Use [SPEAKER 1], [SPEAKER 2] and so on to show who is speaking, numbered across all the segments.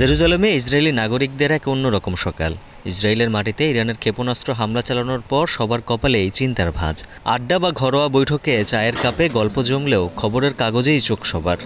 [SPEAKER 1] জেরুজালেমে ইসরায়েলি নাগরিকদের এক অন্যরকম সকাল ইসরায়েলের মাটিতে ইরানের ক্ষেপণাস্ত্র হামলা চালানোর পর সবার কপালে এই চিন্তার ভাঁজ আড্ডা বা ঘরোয়া বৈঠকে চায়ের কাপে গল্প জমলেও খবরের কাগজেই চোখ সবার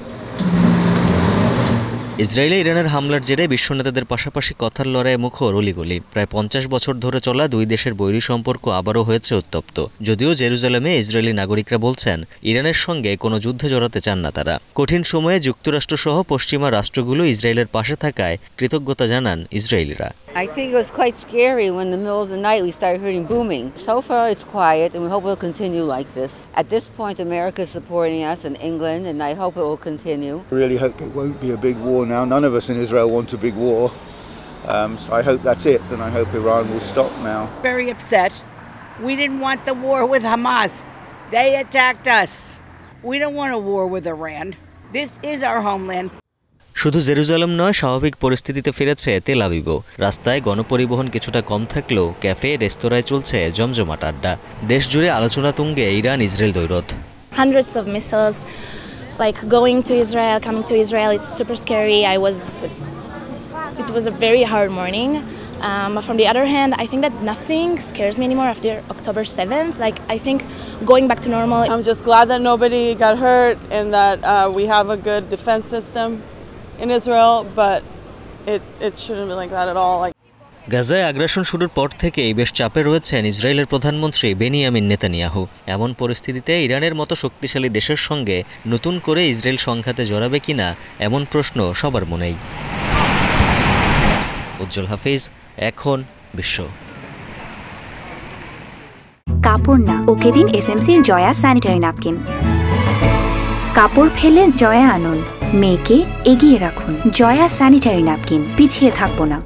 [SPEAKER 1] ইসরায়েলে ইরানের হামলার জেরে বিশ্ব নেতাদের পাশাপাশি কথার লড়াইয়ে মুখর অলিগলি প্রায় পঞ্চাশ বছর ধরে চলা দুই দেশের বৈরী সম্পর্ক আবারও হয়েছে উত্তপ্ত যদিও জেরুজালেমে ইসরায়েলি নাগরিকরা বলছেন ইরানের সঙ্গে কোনো যুদ্ধে জড়াতে চান না তারা কঠিন সময়ে যুক্তরাষ্ট্রসহ পশ্চিমা রাষ্ট্রগুলো ইসরায়েলের পাশে থাকায় কৃতজ্ঞতা জানান ইসরায়েলিরা I think it was quite scary when in the middle of the night we started hearing booming. So far it's quiet and we hope it'll continue like this. At this point America is supporting us and England and I hope it will continue. I really hope it won't be a big war now. None of us in Israel want a big war. Um, so I hope that's it and I hope Iran will stop now. Very upset. We didn't want the war with Hamas. They attacked us. We don't want a war with Iran. This is our homeland. শুধু Jerusalem নয় স্বাভাবিক পরিস্থিতিতে ফিরেছে তেল আবিবও রাস্তায় গণপরিবহন কিছুটা কম থাকলেও ক্যাফে রেস্তোরাঁয় চলছে জমজমাট আড্ডা দেশ জুড়ে আলোচনা তুঙ্গে ইরান ইসরায়েল দৈরথ hundreds of missiles like going to israel coming to israel it's super scary i was it was a very hard morning Um, from the other hand, I think that nothing scares me anymore after October 7th. Like, I think going back to normal. I'm just glad that nobody got hurt and that uh, we have a good defense system. in Israel, but it, it shouldn't be like that at all. Like গাজায় আগ্রাসন শুরুর পর থেকেই বেশ চাপে রয়েছেন ইসরায়েলের প্রধানমন্ত্রী বেনিয়ামিন নেতানিয়াহু এমন পরিস্থিতিতে ইরানের মতো শক্তিশালী দেশের সঙ্গে নতুন করে ইসরায়েল সংঘাতে জড়াবে কিনা এমন প্রশ্ন সবার মনেই উজ্জ্বল হাফিজ এখন বিশ্ব কাপড় না ওকে দিন এসএমসির জয়া স্যানিটারি ন্যাপকিন কাপড় ফেলে জয়া আনন্দ মেয়েকে এগিয়ে রাখুন জয়া স্যানিটারি ন্যাপকিন পিছিয়ে থাকবো না